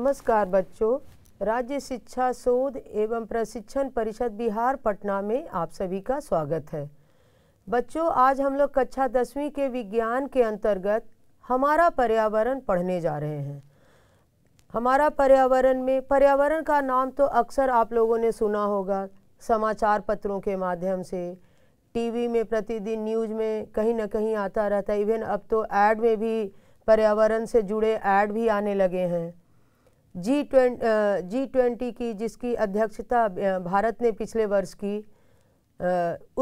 नमस्कार बच्चों राज्य शिक्षा शोध एवं प्रशिक्षण परिषद बिहार पटना में आप सभी का स्वागत है बच्चों आज हम लोग कक्षा दसवीं के विज्ञान के अंतर्गत हमारा पर्यावरण पढ़ने जा रहे हैं हमारा पर्यावरण में पर्यावरण का नाम तो अक्सर आप लोगों ने सुना होगा समाचार पत्रों के माध्यम से टीवी में प्रतिदिन न्यूज में कहीं ना कहीं आता रहता है इवन अब तो ऐड में भी पर्यावरण से जुड़े ऐड भी आने लगे हैं जी ट्वेंट जी ट्वेंटी की जिसकी अध्यक्षता भारत ने पिछले वर्ष की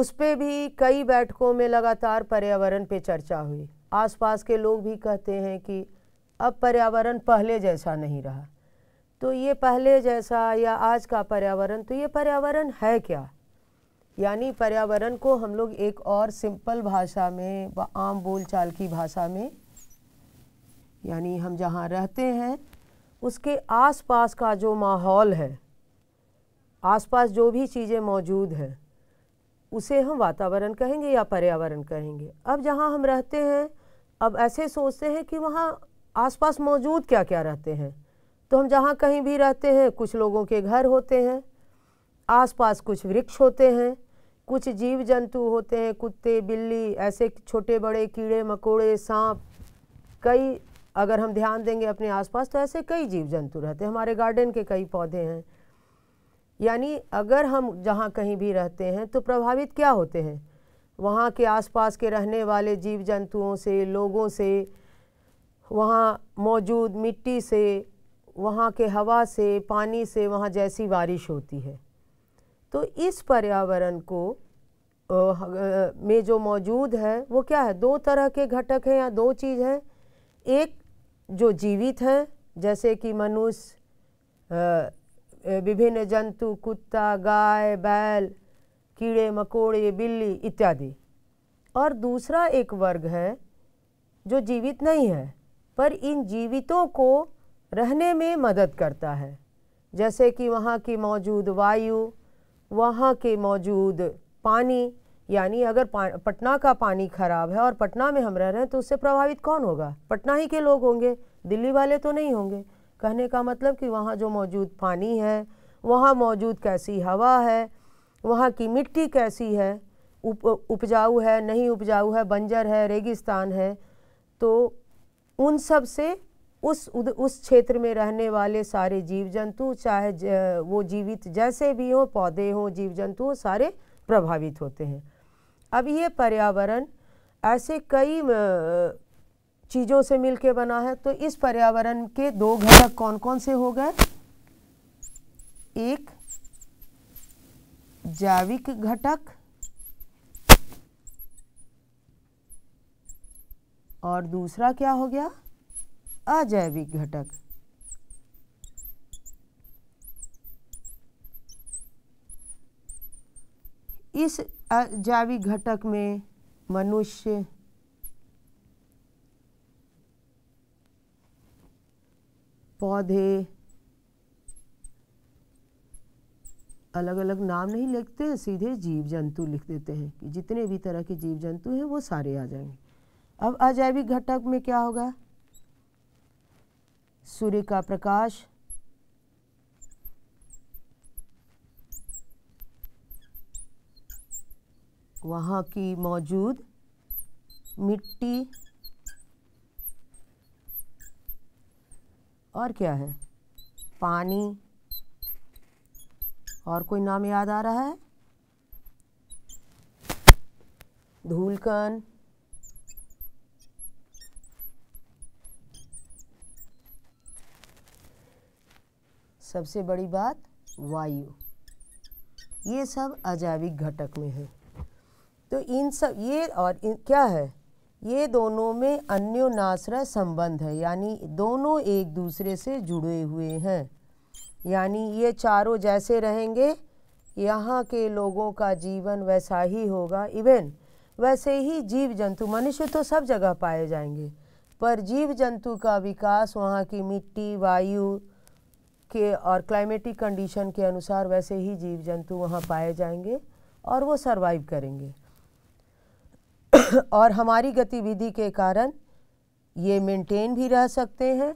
उस पर भी कई बैठकों में लगातार पर्यावरण पे चर्चा हुई आसपास के लोग भी कहते हैं कि अब पर्यावरण पहले जैसा नहीं रहा तो ये पहले जैसा या आज का पर्यावरण तो ये पर्यावरण है क्या यानी पर्यावरण को हम लोग एक और सिंपल भाषा में व आम बोलचाल की भाषा में यानी हम जहाँ रहते हैं उसके आसपास का जो माहौल है आसपास जो भी चीज़ें मौजूद हैं उसे हम वातावरण कहेंगे या पर्यावरण कहेंगे अब जहाँ हम रहते हैं अब ऐसे सोचते हैं कि वहाँ आसपास मौजूद क्या क्या रहते हैं तो हम जहाँ कहीं भी रहते हैं कुछ लोगों के घर होते हैं आसपास कुछ वृक्ष होते हैं कुछ जीव जंतु होते हैं कुत्ते बिल्ली ऐसे छोटे बड़े कीड़े मकोड़े सांप कई अगर हम ध्यान देंगे अपने आसपास तो ऐसे कई जीव जंतु रहते हैं हमारे गार्डन के कई पौधे हैं यानी अगर हम जहाँ कहीं भी रहते हैं तो प्रभावित क्या होते हैं वहाँ के आसपास के रहने वाले जीव जंतुओं से लोगों से वहाँ मौजूद मिट्टी से वहाँ के हवा से पानी से वहाँ जैसी बारिश होती है तो इस पर्यावरण को में जो मौजूद है वो क्या है दो तरह के घटक हैं या दो चीज़ हैं एक जो जीवित हैं जैसे कि मनुष्य विभिन्न जंतु कुत्ता गाय बैल कीड़े मकोड़े बिल्ली इत्यादि और दूसरा एक वर्ग है जो जीवित नहीं है पर इन जीवितों को रहने में मदद करता है जैसे कि वहाँ की मौजूद वायु वहाँ के मौजूद पानी यानी अगर पटना का पानी खराब है और पटना में हम रह रहे हैं तो उससे प्रभावित कौन होगा पटना ही के लोग होंगे दिल्ली वाले तो नहीं होंगे कहने का मतलब कि वहाँ जो मौजूद पानी है वहाँ मौजूद कैसी हवा है वहाँ की मिट्टी कैसी है उप उपजाऊ है नहीं उपजाऊ है बंजर है रेगिस्तान है तो उन सब से उस उस क्षेत्र में रहने वाले सारे जीव जंतु चाहे वो जीवित जैसे भी हों पौधे हों जीव जंतु हो सारे प्रभावित होते हैं अब ये पर्यावरण ऐसे कई चीज़ों से मिलके बना है तो इस पर्यावरण के दो घटक कौन कौन से हो गए एक जैविक घटक और दूसरा क्या हो गया अजैविक घटक इस जैविक घटक में मनुष्य पौधे अलग अलग नाम नहीं लिखते हैं सीधे जीव जंतु लिख देते हैं कि जितने भी तरह के जीव जंतु हैं वो सारे आ जाएंगे अब अजैविक घटक में क्या होगा सूर्य का प्रकाश वहाँ की मौजूद मिट्टी और क्या है पानी और कोई नाम याद आ रहा है धूलकन सबसे बड़ी बात वायु ये सब अजैविक घटक में है तो इन सब ये और इन, क्या है ये दोनों में अन्योनाश्रय संबंध है यानी दोनों एक दूसरे से जुड़े हुए हैं यानी ये चारों जैसे रहेंगे यहाँ के लोगों का जीवन वैसा ही होगा इवन वैसे ही जीव जंतु मनुष्य तो सब जगह पाए जाएंगे पर जीव जंतु का विकास वहाँ की मिट्टी वायु के और क्लाइमेटिक कंडीशन के अनुसार वैसे ही जीव जंतु वहाँ पाए जाएंगे और वो सर्वाइव करेंगे और हमारी गतिविधि के कारण ये मेंटेन भी रह सकते हैं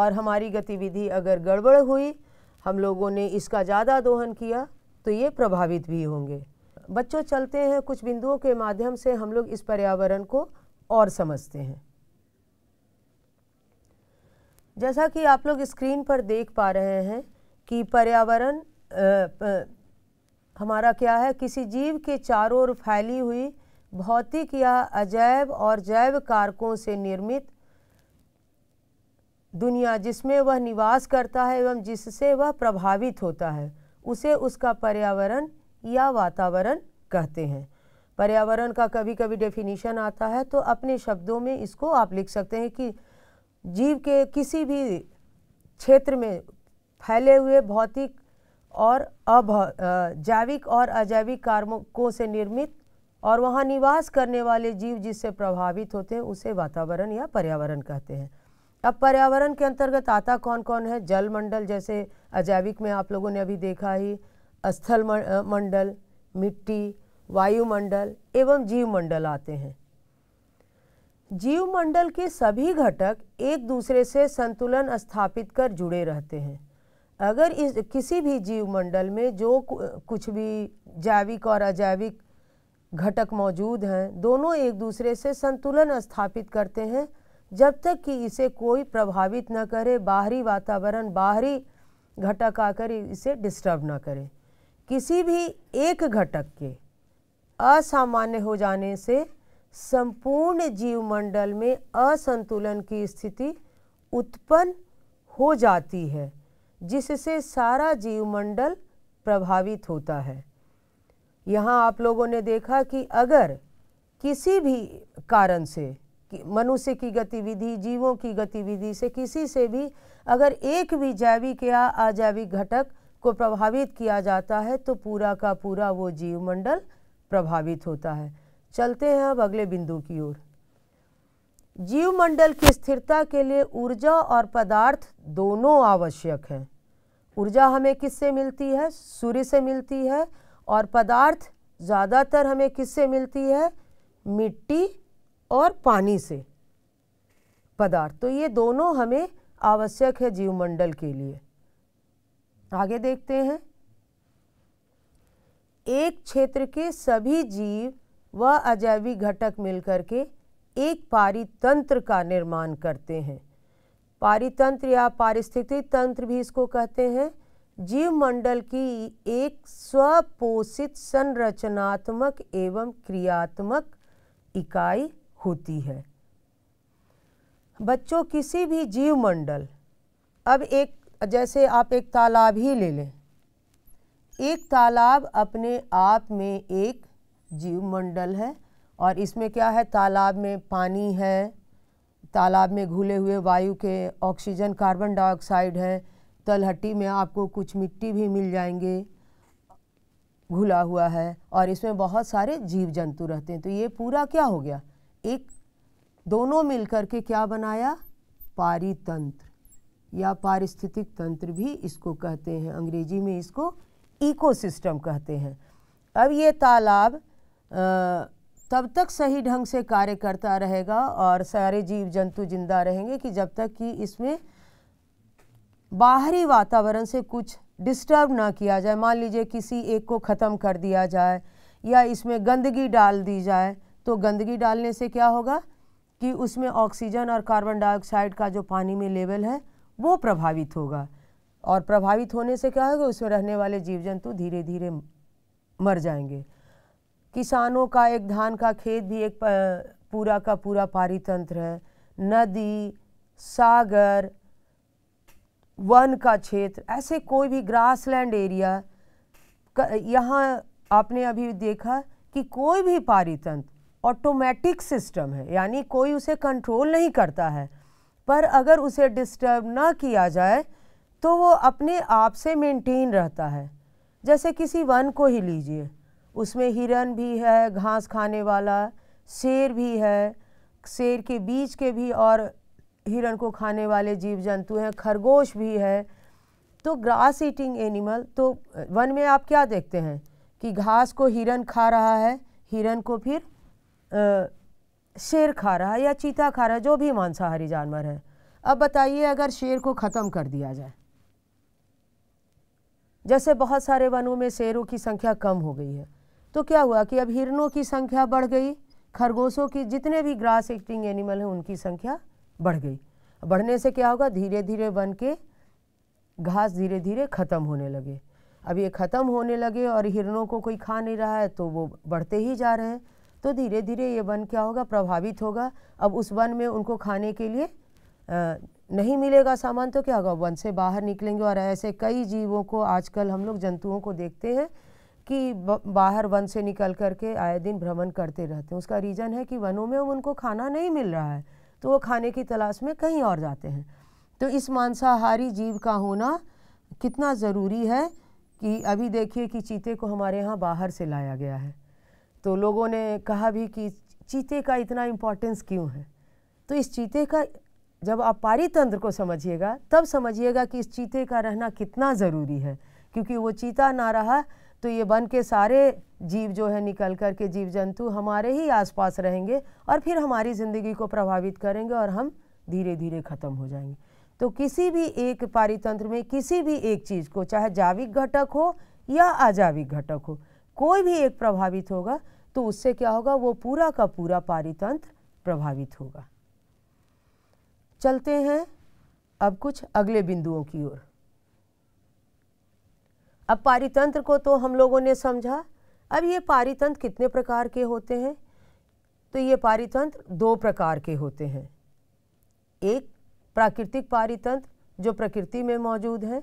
और हमारी गतिविधि अगर गड़बड़ हुई हम लोगों ने इसका ज़्यादा दोहन किया तो ये प्रभावित भी होंगे बच्चों चलते हैं कुछ बिंदुओं के माध्यम से हम लोग इस पर्यावरण को और समझते हैं जैसा कि आप लोग स्क्रीन पर देख पा रहे हैं कि पर्यावरण हमारा क्या है किसी जीव के चारों ओर फैली हुई भौतिक या अजैव और जैव कारकों से निर्मित दुनिया जिसमें वह निवास करता है एवं जिससे वह प्रभावित होता है उसे उसका पर्यावरण या वातावरण कहते हैं पर्यावरण का कभी कभी डेफिनेशन आता है तो अपने शब्दों में इसको आप लिख सकते हैं कि जीव के किसी भी क्षेत्र में फैले हुए भौतिक और अभौ जैविक और अजैविक कारकों से निर्मित और वहाँ निवास करने वाले जीव जिससे प्रभावित होते हैं उसे वातावरण या पर्यावरण कहते हैं अब पर्यावरण के अंतर्गत आता कौन कौन है जल मंडल जैसे अजैविक में आप लोगों ने अभी देखा ही स्थल मंडल मिट्टी वायुमंडल एवं जीव मंडल आते हैं जीव मंडल के सभी घटक एक दूसरे से संतुलन स्थापित कर जुड़े रहते हैं अगर इस किसी भी जीव मंडल में जो कुछ भी जैविक और अजैविक घटक मौजूद हैं दोनों एक दूसरे से संतुलन स्थापित करते हैं जब तक कि इसे कोई प्रभावित न करे बाहरी वातावरण बाहरी घटक आकर इसे डिस्टर्ब न करे किसी भी एक घटक के असामान्य हो जाने से संपूर्ण जीवमंडल में असंतुलन की स्थिति उत्पन्न हो जाती है जिससे सारा जीवमंडल प्रभावित होता है यहाँ आप लोगों ने देखा कि अगर किसी भी कारण से मनुष्य की गतिविधि जीवों की गतिविधि से किसी से भी अगर एक भी जैविक या अजैविक घटक को प्रभावित किया जाता है तो पूरा का पूरा वो जीव मंडल प्रभावित होता है चलते हैं अब अगले बिंदु की ओर जीव मंडल की स्थिरता के लिए ऊर्जा और पदार्थ दोनों आवश्यक हैं ऊर्जा हमें किससे मिलती है सूर्य से मिलती है और पदार्थ ज़्यादातर हमें किससे मिलती है मिट्टी और पानी से पदार्थ तो ये दोनों हमें आवश्यक है जीवमंडल के लिए आगे देखते हैं एक क्षेत्र के सभी जीव व अजैविक घटक मिलकर के एक पारितंत्र का निर्माण करते हैं पारितंत्र या पारिस्थितिक तंत्र भी इसको कहते हैं जीव मंडल की एक स्वपोषित संरचनात्मक एवं क्रियात्मक इकाई होती है बच्चों किसी भी जीव मंडल अब एक जैसे आप एक तालाब ही ले लें एक तालाब अपने आप में एक जीव मंडल है और इसमें क्या है तालाब में पानी है तालाब में घुले हुए वायु के ऑक्सीजन कार्बन डाइऑक्साइड है तलहटी में आपको कुछ मिट्टी भी मिल जाएंगे घुला हुआ है और इसमें बहुत सारे जीव जंतु रहते हैं तो ये पूरा क्या हो गया एक दोनों मिलकर के क्या बनाया पारितंत्र या पारिस्थितिक तंत्र भी इसको कहते हैं अंग्रेजी में इसको इकोसिस्टम कहते हैं अब ये तालाब तब तक सही ढंग से कार्य करता रहेगा और सारे जीव जंतु जिंदा रहेंगे कि जब तक कि इसमें बाहरी वातावरण से कुछ डिस्टर्ब ना किया जाए मान लीजिए किसी एक को ख़त्म कर दिया जाए या इसमें गंदगी डाल दी जाए तो गंदगी डालने से क्या होगा कि उसमें ऑक्सीजन और कार्बन डाइऑक्साइड का जो पानी में लेवल है वो प्रभावित होगा और प्रभावित होने से क्या होगा उसमें रहने वाले जीव जंतु धीरे धीरे मर जाएंगे किसानों का एक धान का खेत भी एक पूरा का पूरा पारितंत्र है नदी सागर वन का क्षेत्र ऐसे कोई भी ग्रासलैंड एरिया यहाँ आपने अभी देखा कि कोई भी पारितंत्र ऑटोमेटिक सिस्टम है यानी कोई उसे कंट्रोल नहीं करता है पर अगर उसे डिस्टर्ब ना किया जाए तो वो अपने आप से मेंटेन रहता है जैसे किसी वन को ही लीजिए उसमें हिरन भी है घास खाने वाला शेर भी है शेर के बीच के भी और हिरण को खाने वाले जीव जंतु हैं खरगोश भी है तो ग्रास ईटिंग एनिमल तो वन में आप क्या देखते हैं कि घास को हिरण खा रहा है हिरण को फिर आ, शेर खा रहा है या चीता खा रहा है जो भी मांसाहारी जानवर है अब बताइए अगर शेर को ख़त्म कर दिया जाए जैसे बहुत सारे वनों में शेरों की संख्या कम हो गई है तो क्या हुआ कि अब हिरणों की संख्या बढ़ गई खरगोशों की जितने भी ग्रास एक्टिंग एनिमल हैं उनकी संख्या बढ़ गई बढ़ने से क्या होगा धीरे धीरे बन के घास धीरे धीरे ख़त्म होने लगे अब ये ख़त्म होने लगे और हिरणों को कोई खा नहीं रहा है तो वो बढ़ते ही जा रहे हैं तो धीरे धीरे ये वन क्या होगा प्रभावित होगा अब उस वन में उनको खाने के लिए नहीं मिलेगा सामान तो क्या होगा वन से बाहर निकलेंगे और ऐसे कई जीवों को आजकल हम लोग जंतुओं को देखते हैं कि बाहर वन से निकल करके आए दिन भ्रमण करते रहते हैं उसका रीज़न है कि वनों में उनको खाना नहीं मिल रहा है तो वो खाने की तलाश में कहीं और जाते हैं तो इस मांसाहारी जीव का होना कितना ज़रूरी है कि अभी देखिए कि चीते को हमारे यहाँ बाहर से लाया गया है तो लोगों ने कहा भी कि चीते का इतना इम्पोर्टेंस क्यों है तो इस चीते का जब आप पारितंत्र को समझिएगा तब समझिएगा कि इस चीते का रहना कितना ज़रूरी है क्योंकि वो चीता ना रहा तो ये वन के सारे जीव जो है निकल कर के जीव जंतु हमारे ही आसपास रहेंगे और फिर हमारी ज़िंदगी को प्रभावित करेंगे और हम धीरे धीरे ख़त्म हो जाएंगे तो किसी भी एक पारितंत्र में किसी भी एक चीज़ को चाहे जाविक घटक हो या अजाविक घटक हो कोई भी एक प्रभावित होगा तो उससे क्या होगा वो पूरा का पूरा पारितंत्र प्रभावित होगा चलते हैं अब कुछ अगले बिंदुओं की ओर अब पारितंत्र को तो हम लोगों ने समझा अब ये पारितंत्र कितने प्रकार के होते हैं तो ये पारितंत्र दो प्रकार के होते हैं एक प्राकृतिक पारितंत्र जो प्रकृति में मौजूद है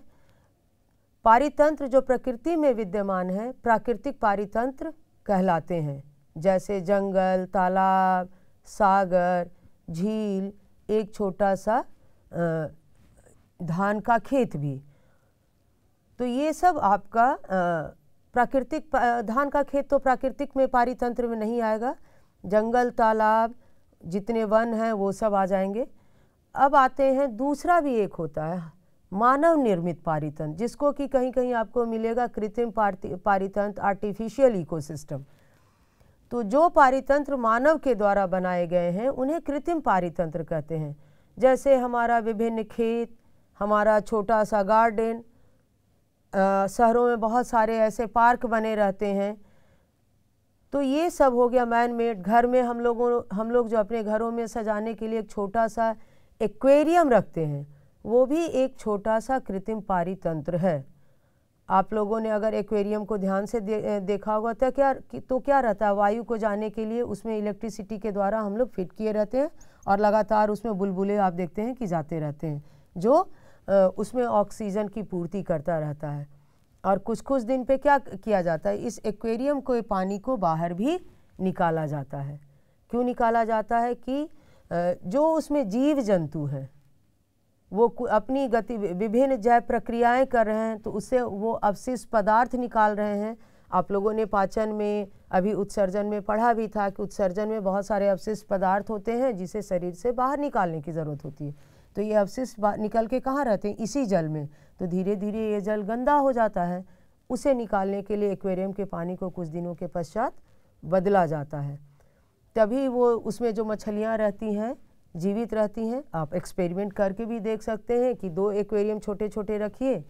पारितंत्र जो प्रकृति में विद्यमान है प्राकृतिक पारितंत्र कहलाते हैं जैसे जंगल तालाब सागर झील एक छोटा सा धान का खेत भी तो ये सब आपका प्राकृतिक धान का खेत तो प्राकृतिक में पारितंत्र में नहीं आएगा जंगल तालाब जितने वन हैं वो सब आ जाएंगे अब आते हैं दूसरा भी एक होता है मानव निर्मित पारितंत्र जिसको कि कहीं कहीं आपको मिलेगा कृत्रिम पारितंत्र आर्टिफिशियल इकोसिस्टम तो जो पारितंत्र मानव के द्वारा बनाए गए हैं उन्हें कृत्रिम पारितंत्र कहते हैं जैसे हमारा विभिन्न खेत हमारा छोटा सा गार्डन शहरों में बहुत सारे ऐसे पार्क बने रहते हैं तो ये सब हो गया मैन मेड घर में हम लोगों हम लोग जो अपने घरों में सजाने के लिए एक छोटा सा एक्वेरियम रखते हैं वो भी एक छोटा सा कृत्रिम पारितंत्र है आप लोगों ने अगर एक्वेरियम को ध्यान से दे, देखा होगा तो क्या तो क्या रहता है वायु को जाने के लिए उसमें इलेक्ट्रिसिटी के द्वारा हम लोग फिट किए रहते हैं और लगातार उसमें बुलबुले आप देखते हैं कि जाते रहते हैं जो उसमें ऑक्सीजन की पूर्ति करता रहता है और कुछ कुछ दिन पे क्या किया जाता है इस एक्वेरियम को पानी को बाहर भी निकाला जाता है क्यों निकाला जाता है कि जो उसमें जीव जंतु हैं वो अपनी गति विभिन्न जैव प्रक्रियाएं कर रहे हैं तो उससे वो अवशिष्ट पदार्थ निकाल रहे हैं आप लोगों ने पाचन में अभी उत्सर्जन में पढ़ा भी था कि उत्सर्जन में बहुत सारे अवशिष्ट पदार्थ होते हैं जिसे शरीर से बाहर निकालने की ज़रूरत होती है तो ये अवशिष्ट निकल के कहाँ रहते हैं इसी जल में तो धीरे धीरे ये जल गंदा हो जाता है उसे निकालने के लिए एक्वेरियम के पानी को कुछ दिनों के पश्चात बदला जाता है तभी वो उसमें जो मछलियाँ रहती हैं जीवित रहती हैं आप एक्सपेरिमेंट करके भी देख सकते हैं कि दो एक्वेरियम छोटे छोटे रखिए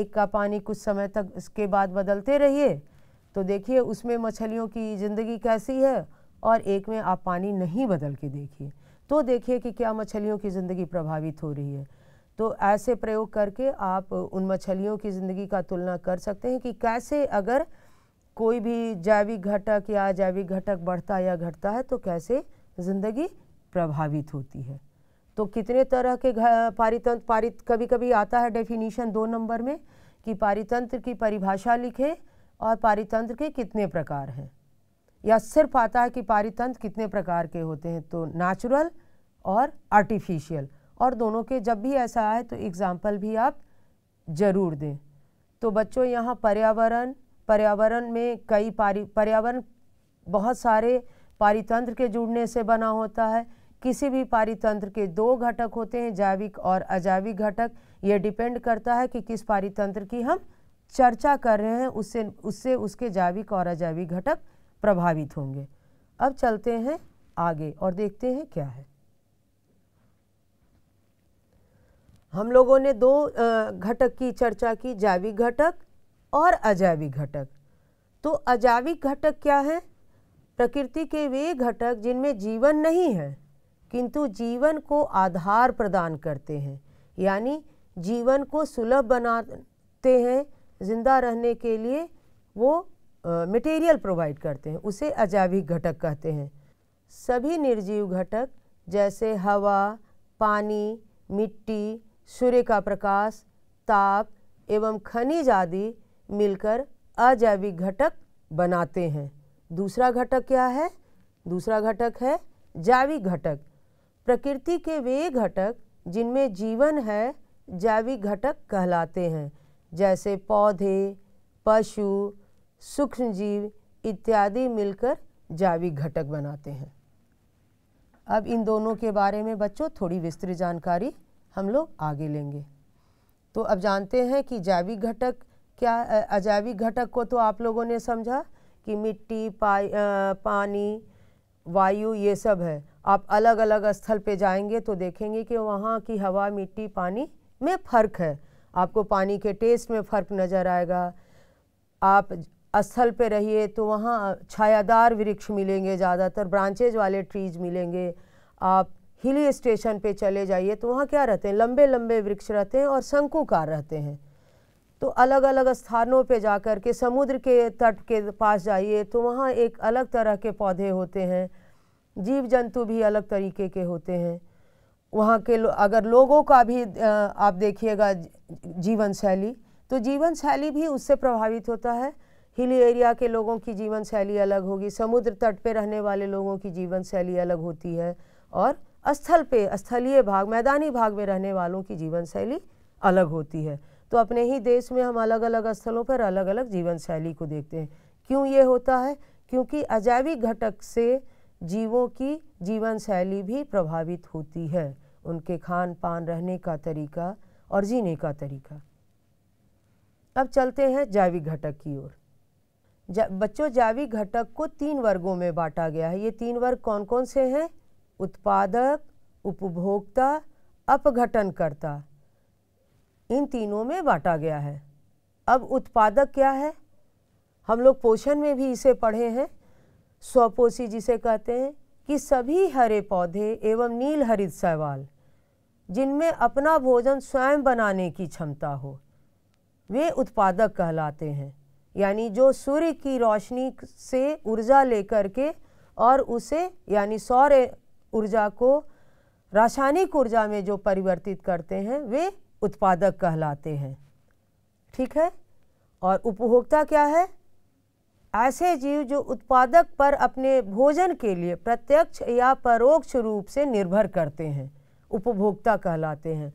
एक का पानी कुछ समय तक इसके बाद बदलते रहिए तो देखिए उसमें मछलियों की ज़िंदगी कैसी है और एक में आप पानी नहीं बदल के देखिए तो देखिए कि क्या मछलियों की ज़िंदगी प्रभावित हो रही है तो ऐसे प्रयोग करके आप उन मछलियों की ज़िंदगी का तुलना कर सकते हैं कि कैसे अगर कोई भी जैविक घटक या अजैविक घटक बढ़ता या घटता है तो कैसे ज़िंदगी प्रभावित होती है तो कितने तरह के पारितंत्र पारित कभी कभी आता है डेफिनीशन दो नंबर में कि पारितंत्र की परिभाषा लिखें और पारितंत्र के कितने प्रकार हैं या सिर्फ आता है कि पारितंत्र कितने प्रकार के होते हैं तो नेचुरल और आर्टिफिशियल और दोनों के जब भी ऐसा आए तो एग्ज़ाम्पल भी आप ज़रूर दें तो बच्चों यहाँ पर्यावरण पर्यावरण में कई पारी पर्यावरण बहुत सारे पारितंत्र के जुड़ने से बना होता है किसी भी पारितंत्र के दो घटक होते हैं जैविक और अजैविक घटक ये डिपेंड करता है कि किस पारितंत्र की हम चर्चा कर रहे हैं उससे उससे उसके जैविक और अजैविक घटक प्रभावित होंगे अब चलते हैं आगे और देखते हैं क्या है हम लोगों ने दो घटक की चर्चा की जैविक घटक और अजैविक घटक तो अजैविक घटक क्या है प्रकृति के वे घटक जिनमें जीवन नहीं है किंतु जीवन को आधार प्रदान करते हैं यानी जीवन को सुलभ बनाते हैं जिंदा रहने के लिए वो मटेरियल प्रोवाइड करते हैं उसे अजैविक घटक कहते हैं सभी निर्जीव घटक जैसे हवा पानी मिट्टी सूर्य का प्रकाश ताप एवं खनिज आदि मिलकर अजैविक घटक बनाते हैं दूसरा घटक क्या है दूसरा घटक है जैविक घटक प्रकृति के वे घटक जिनमें जीवन है जैविक घटक कहलाते हैं जैसे पौधे पशु सूक्ष्म जीव इत्यादि मिलकर जैविक घटक बनाते हैं अब इन दोनों के बारे में बच्चों थोड़ी विस्तृत जानकारी हम लोग आगे लेंगे तो अब जानते हैं कि जैविक घटक क्या अजैविक घटक को तो आप लोगों ने समझा कि मिट्टी पा, पानी वायु ये सब है आप अलग अलग स्थल पे जाएंगे तो देखेंगे कि वहाँ की हवा मिट्टी पानी में फ़र्क है आपको पानी के टेस्ट में फ़र्क नज़र आएगा आप स्थल पे रहिए तो वहाँ छायादार वृक्ष मिलेंगे ज़्यादातर ब्रांचेज वाले ट्रीज मिलेंगे आप हिली स्टेशन पे चले जाइए तो वहाँ क्या रहते हैं लंबे लंबे वृक्ष रहते हैं और शंकुकार रहते हैं तो अलग अलग स्थानों पे जा कर के समुद्र के तट के पास जाइए तो वहाँ एक अलग तरह के पौधे होते हैं जीव जंतु भी अलग तरीके के होते हैं वहाँ के लो, अगर लोगों का भी आप देखिएगा जीवन शैली तो जीवन शैली भी उससे प्रभावित होता है हिली एरिया के लोगों की जीवन शैली अलग होगी समुद्र तट पे रहने वाले लोगों की जीवन शैली अलग होती है और स्थल पे स्थलीय भाग मैदानी भाग में रहने वालों की जीवन शैली अलग होती है तो अपने ही देश में हम अलग अलग स्थलों पर अलग अलग जीवन शैली को देखते हैं क्यों ये होता है क्योंकि अजैविक घटक से जीवों की जीवन शैली भी प्रभावित होती है उनके खान पान रहने का तरीका और जीने का तरीका अब चलते हैं जैविक घटक की ओर जा, बच्चों जैविक घटक को तीन वर्गों में बांटा गया है ये तीन वर्ग कौन कौन से हैं उत्पादक उपभोक्ता अपघटनकर्ता इन तीनों में बांटा गया है अब उत्पादक क्या है हम लोग पोषण में भी इसे पढ़े हैं स्वपोषी जिसे कहते हैं कि सभी हरे पौधे एवं नील हरित सवाल जिनमें अपना भोजन स्वयं बनाने की क्षमता हो वे उत्पादक कहलाते हैं यानी जो सूर्य की रोशनी से ऊर्जा लेकर के और उसे यानी सौर ऊर्जा को रासायनिक ऊर्जा में जो परिवर्तित करते हैं वे उत्पादक कहलाते हैं ठीक है और उपभोक्ता क्या है ऐसे जीव जो उत्पादक पर अपने भोजन के लिए प्रत्यक्ष या परोक्ष रूप से निर्भर करते हैं उपभोक्ता कहलाते हैं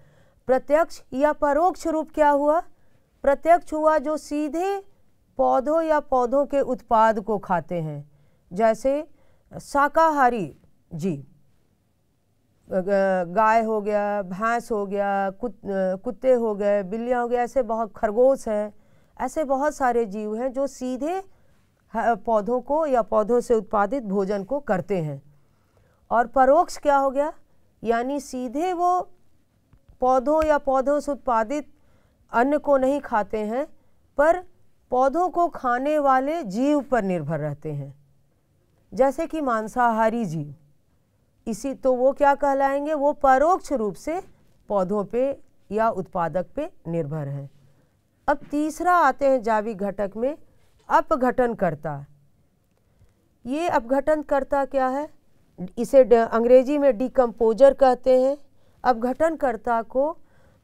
प्रत्यक्ष या परोक्ष रूप क्या हुआ प्रत्यक्ष हुआ जो सीधे पौधों या पौधों के उत्पाद को खाते हैं जैसे शाकाहारी जीव गाय हो गया भैंस हो गया कुत कुत्ते हो गए बिल्लियाँ हो गया ऐसे बहुत खरगोश हैं ऐसे बहुत सारे जीव हैं जो सीधे पौधों को या पौधों से उत्पादित भोजन को करते हैं और परोक्ष क्या हो गया यानी सीधे वो पौधों या पौधों से उत्पादित अन्न को नहीं खाते हैं पर पौधों को खाने वाले जीव पर निर्भर रहते हैं जैसे कि मांसाहारी जीव इसी तो वो क्या कहलाएंगे वो परोक्ष रूप से पौधों पे या उत्पादक पे निर्भर हैं अब तीसरा आते हैं जावी घटक में अपघटनकर्ता ये अपघटनकर्ता क्या है इसे अंग्रेजी में डिकम्पोजर कहते हैं अपघटनकर्ता को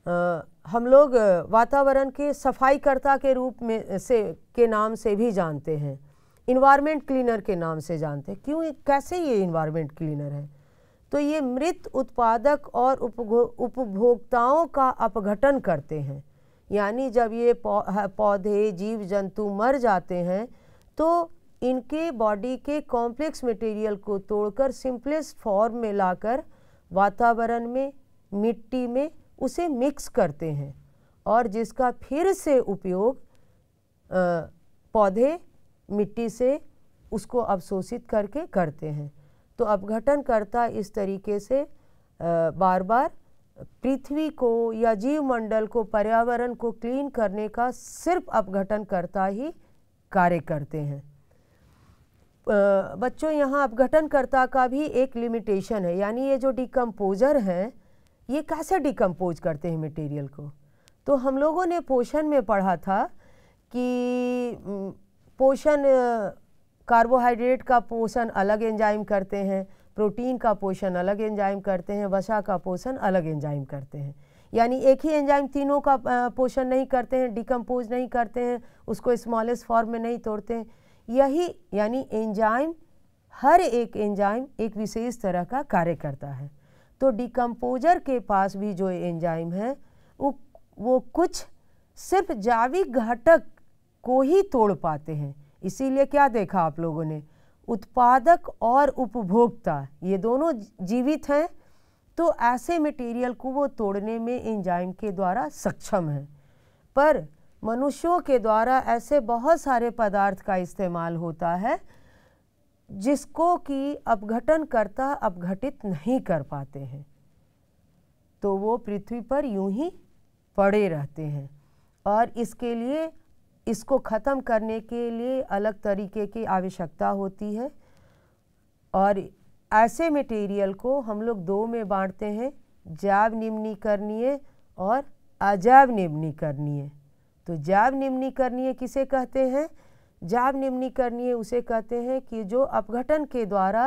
आ, हम लोग वातावरण के सफाईकर्ता के रूप में से के नाम से भी जानते हैं इन्वायरमेंट क्लीनर के नाम से जानते हैं क्यों कैसे ये इन्वायरमेंट क्लीनर है तो ये मृत उत्पादक और उपभोक्ताओं का अपघटन करते हैं यानी जब ये पौधे जीव जंतु मर जाते हैं तो इनके बॉडी के कॉम्प्लेक्स मटेरियल को तोड़कर सिंपलेस्ट फॉर्म में लाकर वातावरण में मिट्टी में उसे मिक्स करते हैं और जिसका फिर से उपयोग पौधे मिट्टी से उसको अवशोषित करके करते हैं तो अपघटनकर्ता इस तरीके से बार बार पृथ्वी को या जीव मंडल को पर्यावरण को क्लीन करने का सिर्फ अपघटनकर्ता ही कार्य करते हैं बच्चों यहाँ अपघटनकर्ता का भी एक लिमिटेशन है यानी ये जो डिकम्पोजर हैं ये कैसे डिकम्पोज करते हैं मटेरियल को तो हम लोगों ने पोषण में पढ़ा था कि पोषण कार्बोहाइड्रेट का पोषण अलग एंजाइम करते हैं प्रोटीन का पोषण अलग एंजाइम करते हैं वसा का पोषण अलग एंजाइम करते हैं यानी एक ही एंजाइम तीनों का पोषण नहीं करते हैं डिकम्पोज नहीं करते हैं उसको स्मॉलेस्ट फॉर्म में नहीं तोड़ते हैं यही यानी एंजाइम हर एक एंजाइम एक विशेष तरह का कार्य करता है तो डिकम्पोजर के पास भी जो एंजाइम है वो वो कुछ सिर्फ जैविक घटक को ही तोड़ पाते हैं इसीलिए क्या देखा आप लोगों ने उत्पादक और उपभोक्ता ये दोनों जीवित हैं तो ऐसे मटेरियल को वो तोड़ने में एंजाइम के द्वारा सक्षम है पर मनुष्यों के द्वारा ऐसे बहुत सारे पदार्थ का इस्तेमाल होता है जिसको कि अपघटनकर्ता अपघटित नहीं कर पाते हैं तो वो पृथ्वी पर यूं ही पड़े रहते हैं और इसके लिए इसको ख़त्म करने के लिए अलग तरीके की आवश्यकता होती है और ऐसे मटेरियल को हम लोग दो में बांटते हैं करनी है और निम्नी करनी है तो निम्नी करनी है किसे कहते हैं जाब है उसे कहते हैं कि जो अपघटन के द्वारा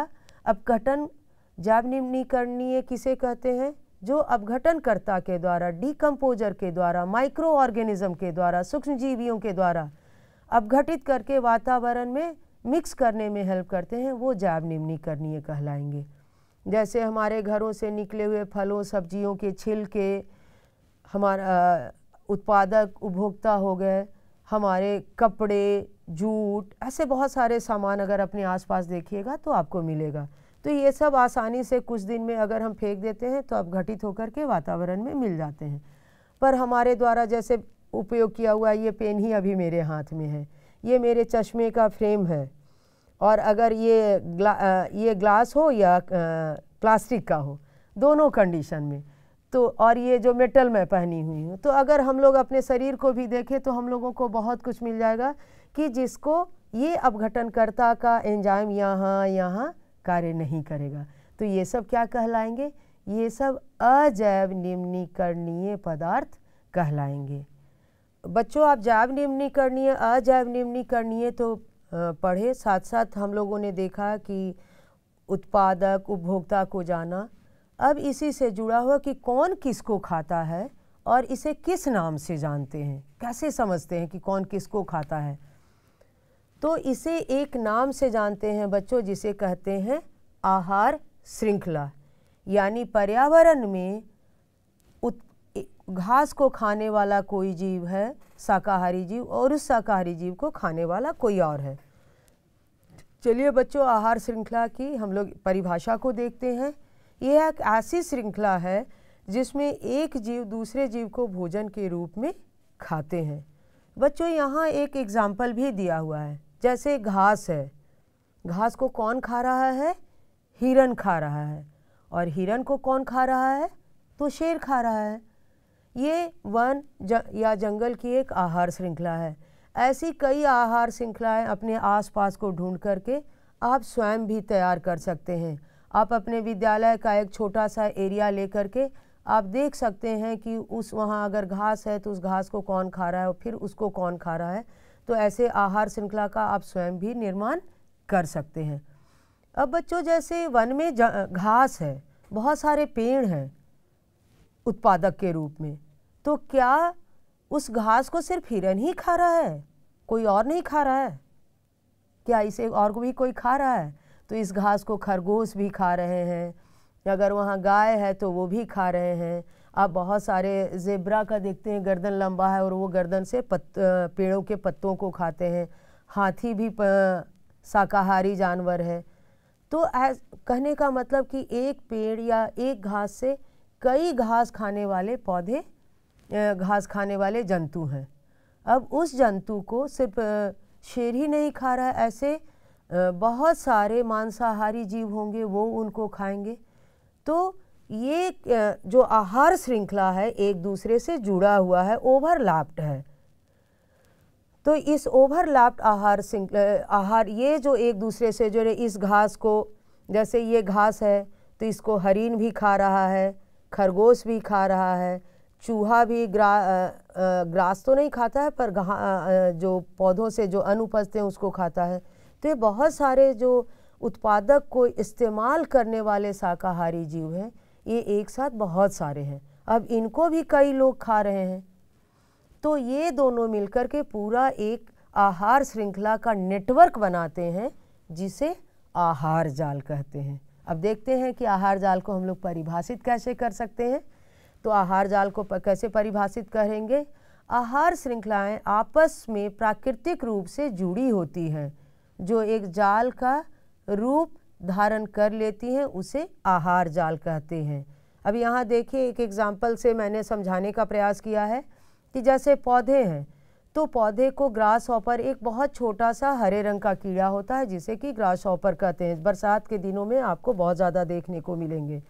अपघटन जाब है किसे कहते हैं जो अपघटनकर्ता के द्वारा डीकम्पोजर के द्वारा माइक्रो ऑर्गेनिज्म के द्वारा सूक्ष्मजीवियों के द्वारा अपघटित करके वातावरण में मिक्स करने में हेल्प करते हैं वो जैव निम्नीकरणीय कहलाएंगे जैसे हमारे घरों से निकले हुए फलों सब्जियों के छिलके हमारा उत्पादक उपभोक्ता हो गए हमारे कपड़े जूट ऐसे बहुत सारे सामान अगर अपने आसपास देखिएगा तो आपको मिलेगा तो ये सब आसानी से कुछ दिन में अगर हम फेंक देते हैं तो अब घटित होकर के वातावरण में मिल जाते हैं पर हमारे द्वारा जैसे उपयोग किया हुआ ये पेन ही अभी मेरे हाथ में है ये मेरे चश्मे का फ्रेम है और अगर ये ग्ला ये ग्लास हो या प्लास्टिक का हो दोनों कंडीशन में तो और ये जो मेटल मैं पहनी हुई हूँ तो अगर हम लोग अपने शरीर को भी देखें तो हम लोगों को बहुत कुछ मिल जाएगा कि जिसको ये अपघटनकर्ता का एंजाइम यहाँ यहाँ कार्य नहीं करेगा तो ये सब क्या कहलाएंगे ये सब अजैव निम्नीकरणीय पदार्थ कहलाएंगे बच्चों आप जैव निम्नीकरणीय अजैव निम्नीकरणीय तो पढ़े साथ साथ हम लोगों ने देखा कि उत्पादक उपभोक्ता को जाना अब इसी से जुड़ा हुआ कि कौन किसको खाता है और इसे किस नाम से जानते हैं कैसे समझते हैं कि कौन किसको खाता है तो इसे एक नाम से जानते हैं बच्चों जिसे कहते हैं आहार श्रृंखला यानी पर्यावरण में उत घास को खाने वाला कोई जीव है शाकाहारी जीव और उस शाकाहारी जीव को खाने वाला कोई और है चलिए बच्चों आहार श्रृंखला की हम लोग परिभाषा को देखते हैं यह एक ऐसी श्रृंखला है जिसमें एक जीव दूसरे जीव को भोजन के रूप में खाते हैं बच्चों यहाँ एक एग्ज़ाम्पल भी दिया हुआ है जैसे घास है घास को कौन खा रहा है हिरन खा रहा है और हिरन को कौन खा रहा है तो शेर खा रहा है ये वन ज, या जंगल की एक आहार श्रृंखला है ऐसी कई आहार श्रृंखलाएं अपने आसपास को ढूंढ करके आप स्वयं भी तैयार कर सकते हैं आप अपने विद्यालय का एक छोटा सा एरिया ले करके आप देख सकते हैं कि उस वहाँ अगर घास है तो उस घास को कौन खा रहा है और फिर उसको कौन खा रहा है तो ऐसे आहार श्रृंखला का आप स्वयं भी निर्माण कर सकते हैं अब बच्चों जैसे वन में घास है बहुत सारे पेड़ हैं उत्पादक के रूप में तो क्या उस घास को सिर्फ हिरन ही खा रहा है कोई और नहीं खा रहा है क्या इसे और भी कोई खा रहा है तो इस घास को खरगोश भी खा रहे हैं अगर वहाँ गाय है तो वो भी खा रहे हैं आप बहुत सारे जेब्रा का देखते हैं गर्दन लंबा है और वो गर्दन से पत, पेड़ों के पत्तों को खाते हैं हाथी भी शाकाहारी जानवर है तो ऐस कहने का मतलब कि एक पेड़ या एक घास से कई घास खाने वाले पौधे घास खाने वाले जंतु हैं अब उस जंतु को सिर्फ शेर ही नहीं खा रहा है ऐसे बहुत सारे मांसाहारी जीव होंगे वो उनको खाएंगे तो ये जो आहार श्रृंखला है एक दूसरे से जुड़ा हुआ है ओवरलैप्ड है तो इस ओवरलैप्ड आहार आहार ये जो एक दूसरे से जुड़े इस घास को जैसे ये घास है तो इसको हरिन भी खा रहा है खरगोश भी खा रहा है चूहा भी ग्रा ग्रास तो नहीं खाता है पर घा जो पौधों से जो अन उपजते हैं उसको खाता है तो ये बहुत सारे जो उत्पादक को इस्तेमाल करने वाले शाकाहारी जीव हैं ये एक साथ बहुत सारे हैं अब इनको भी कई लोग खा रहे हैं तो ये दोनों मिलकर के पूरा एक आहार श्रृंखला का नेटवर्क बनाते हैं जिसे आहार जाल कहते हैं अब देखते हैं कि आहार जाल को हम लोग परिभाषित कैसे कर सकते हैं तो आहार जाल को कैसे परिभाषित करेंगे आहार श्रृंखलाएं आपस में प्राकृतिक रूप से जुड़ी होती हैं जो एक जाल का रूप धारण कर लेती हैं उसे आहार जाल कहते हैं अब यहाँ देखिए एक एग्ज़ाम्पल से मैंने समझाने का प्रयास किया है कि जैसे पौधे हैं तो पौधे को ग्रास ऑपर एक बहुत छोटा सा हरे रंग का कीड़ा होता है जिसे कि ग्रास ऑपर कहते हैं बरसात के दिनों में आपको बहुत ज़्यादा देखने को मिलेंगे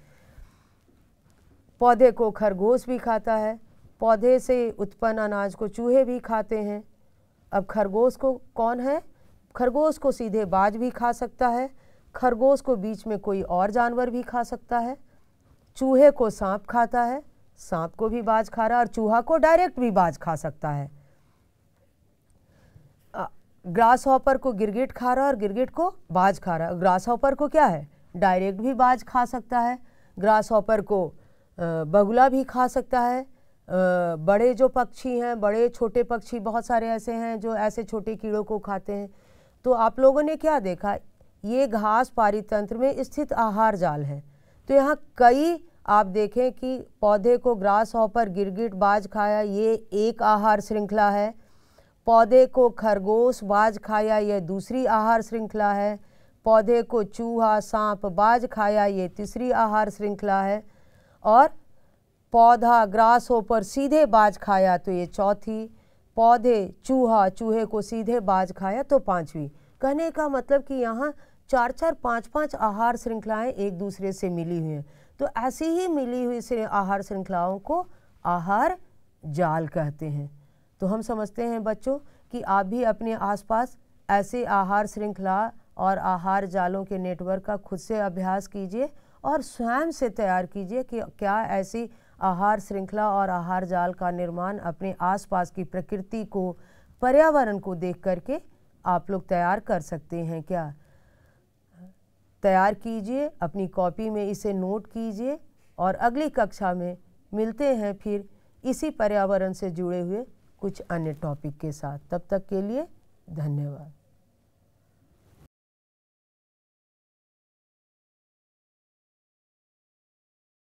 पौधे को खरगोश भी खाता है पौधे से उत्पन्न अनाज को चूहे भी खाते हैं अब खरगोश को कौन है खरगोश को सीधे बाज भी खा सकता है खरगोश को बीच में कोई और जानवर भी खा सकता है चूहे को सांप खाता है सांप को भी बाज खा रहा है और चूहा को डायरेक्ट भी बाज खा सकता है ग्रास हॉपर को गिरगिट खा रहा है और गिरगिट को बाज खा रहा है ग्रास हॉपर को क्या है डायरेक्ट भी बाज खा सकता है ग्रास हॉपर को बगुला भी खा सकता है बड़े जो पक्षी हैं बड़े छोटे पक्षी बहुत सारे ऐसे हैं जो ऐसे छोटे कीड़ों को खाते हैं तो आप लोगों ने क्या देखा ये घास पारितंत्र में स्थित आहार जाल है तो यहाँ कई आप देखें कि पौधे को ग्रास हॉपर गिरगिट बाज खाया ये एक आहार श्रृंखला है पौधे को खरगोश बाज खाया ये दूसरी आहार श्रृंखला है पौधे को चूहा सांप बाज खाया ये तीसरी आहार श्रृंखला है और पौधा ग्रास होपर सीधे बाज खाया तो ये चौथी पौधे चूहा चूहे को सीधे बाज खाया तो पांचवी कहने का मतलब कि यहाँ चार चार पाँच पाँच आहार श्रृंखलाएं एक दूसरे से मिली हुई हैं तो ऐसी ही मिली हुई आहार श्रृंखलाओं को आहार जाल कहते हैं तो हम समझते हैं बच्चों कि आप भी अपने आसपास ऐसे आहार श्रृंखला और आहार जालों के नेटवर्क का खुद से अभ्यास कीजिए और स्वयं से तैयार कीजिए कि क्या ऐसी आहार श्रृंखला और आहार जाल का निर्माण अपने आसपास की प्रकृति को पर्यावरण को देख करके आप लोग तैयार कर सकते हैं क्या तैयार कीजिए अपनी कॉपी में इसे नोट कीजिए और अगली कक्षा में मिलते हैं फिर इसी पर्यावरण से जुड़े हुए कुछ अन्य टॉपिक के साथ तब तक के लिए धन्यवाद